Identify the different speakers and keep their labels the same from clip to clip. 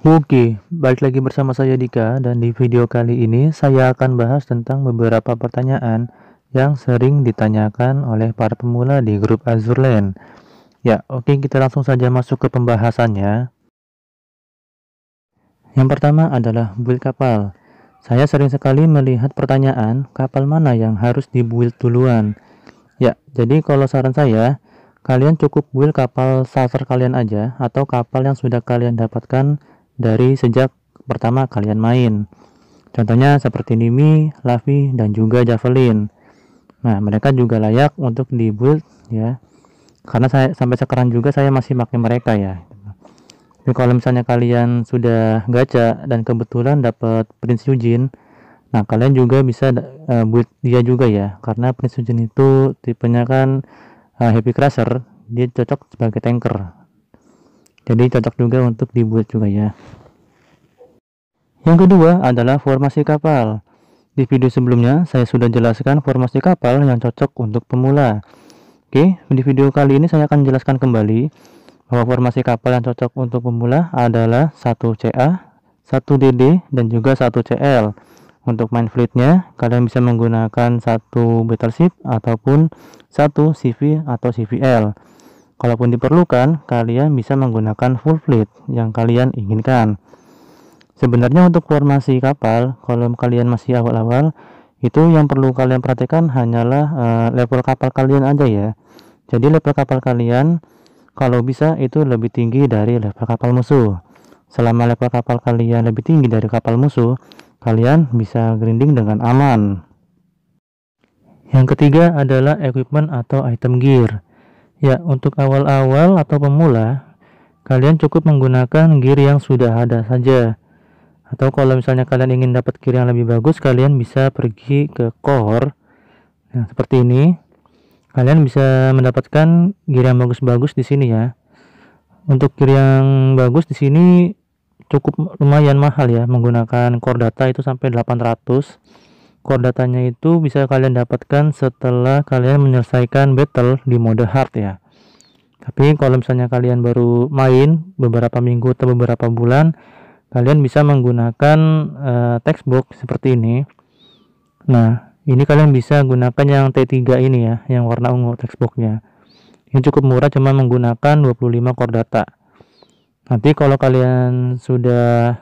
Speaker 1: Oke, balik lagi bersama saya Dika dan di video kali ini saya akan bahas tentang beberapa pertanyaan yang sering ditanyakan oleh para pemula di grup Azurland. Ya, oke kita langsung saja masuk ke pembahasannya. Yang pertama adalah build kapal. Saya sering sekali melihat pertanyaan kapal mana yang harus dibuild duluan. Ya, jadi kalau saran saya, kalian cukup build kapal server kalian aja atau kapal yang sudah kalian dapatkan dari sejak pertama kalian main. Contohnya seperti Nimi, Lavi, dan juga Javelin. Nah, mereka juga layak untuk di build ya. Karena saya sampai sekarang juga saya masih pakai mereka ya. Jadi kalau misalnya kalian sudah gacha dan kebetulan dapat Prince Yujin, nah kalian juga bisa uh, build dia juga ya. Karena Prince Yujin itu tipenya kan uh, eh, Happy Crusher, dia cocok sebagai tanker jadi cocok juga untuk dibuat juga ya. Yang kedua adalah formasi kapal. Di video sebelumnya saya sudah jelaskan formasi kapal yang cocok untuk pemula. Oke, di video kali ini saya akan jelaskan kembali bahwa formasi kapal yang cocok untuk pemula adalah 1CA, 1DD, dan juga 1CL. Untuk main fleetnya, kalian bisa menggunakan satu battleship ataupun satu CV atau CVL. Kalaupun diperlukan, kalian bisa menggunakan full fleet yang kalian inginkan. Sebenarnya untuk formasi kapal, kalau kalian masih awal-awal, itu yang perlu kalian perhatikan hanyalah uh, level kapal kalian aja ya. Jadi level kapal kalian kalau bisa itu lebih tinggi dari level kapal musuh. Selama level kapal kalian lebih tinggi dari kapal musuh, kalian bisa grinding dengan aman. Yang ketiga adalah equipment atau item gear. Ya, untuk awal-awal atau pemula, kalian cukup menggunakan gear yang sudah ada saja. Atau kalau misalnya kalian ingin dapat gear yang lebih bagus, kalian bisa pergi ke core. Nah, seperti ini. Kalian bisa mendapatkan gear yang bagus-bagus di sini ya. Untuk gear yang bagus di sini cukup lumayan mahal ya menggunakan core data itu sampai 800 Core datanya itu bisa kalian dapatkan setelah kalian menyelesaikan battle di mode hard ya. Tapi kalau misalnya kalian baru main beberapa minggu atau beberapa bulan, kalian bisa menggunakan uh, eh, textbox seperti ini. Nah, ini kalian bisa gunakan yang T3 ini ya, yang warna ungu textbooknya. Ini cukup murah cuma menggunakan 25 core data. Nanti kalau kalian sudah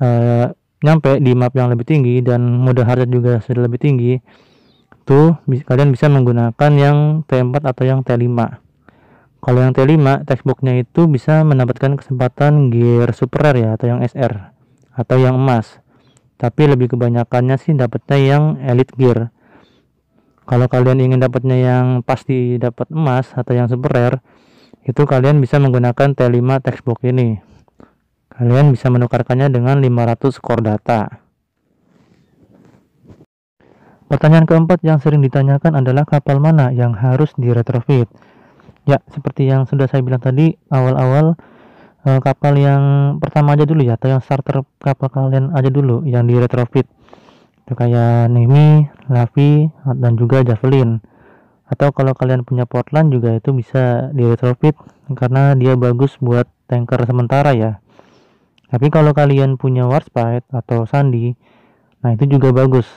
Speaker 1: uh, nyampe di map yang lebih tinggi dan mode harga juga sudah lebih tinggi tuh kalian bisa menggunakan yang T4 atau yang T5 kalau yang T5 textbooknya itu bisa mendapatkan kesempatan gear super rare ya atau yang SR atau yang emas tapi lebih kebanyakannya sih dapatnya yang elite gear kalau kalian ingin dapatnya yang pasti dapat emas atau yang super rare itu kalian bisa menggunakan T5 textbook ini Kalian bisa menukarkannya dengan 500 skor data. Pertanyaan keempat yang sering ditanyakan adalah kapal mana yang harus diretrofit. Ya, seperti yang sudah saya bilang tadi awal-awal eh, kapal yang pertama aja dulu ya atau yang starter kapal kalian aja dulu yang diretrofit. Itu kayak Nemi, Lavi, dan juga Javelin. Atau kalau kalian punya Portland juga itu bisa diretrofit karena dia bagus buat tanker sementara ya tapi kalau kalian punya warspite atau sandi, nah itu juga bagus.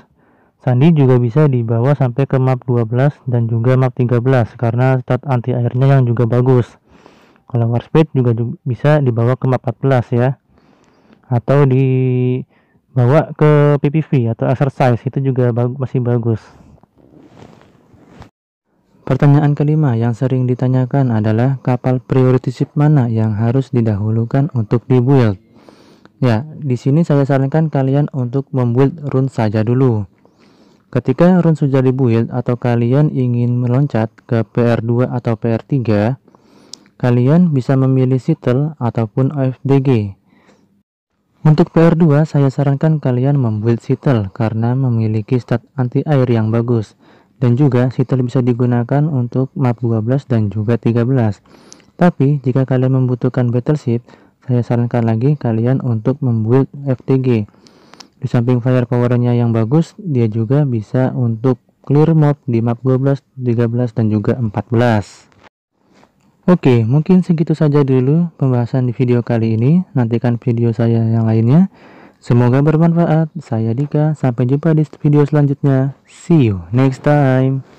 Speaker 1: Sandi juga bisa dibawa sampai ke map 12 dan juga map 13 karena stat anti airnya yang juga bagus. Kalau warspite juga bisa dibawa ke map 14 ya. Atau dibawa ke PPV atau exercise itu juga masih bagus. Pertanyaan kelima yang sering ditanyakan adalah kapal priority ship mana yang harus didahulukan untuk dibuild. Ya, di sini saya sarankan kalian untuk membuild rune saja dulu. Ketika rune sudah dibuild atau kalian ingin meloncat ke PR2 atau PR3, kalian bisa memilih Settle ataupun AFDG. Untuk PR2, saya sarankan kalian membuild Settle karena memiliki stat anti-air yang bagus. Dan juga Settle bisa digunakan untuk map 12 dan juga 13. Tapi, jika kalian membutuhkan Battleship, saya sarankan lagi kalian untuk membuat FTG. Di samping firepowernya yang bagus, dia juga bisa untuk clear mob di map 12, 13, dan juga 14. Oke, mungkin segitu saja dulu pembahasan di video kali ini. Nantikan video saya yang lainnya. Semoga bermanfaat. Saya Dika, sampai jumpa di video selanjutnya. See you next time.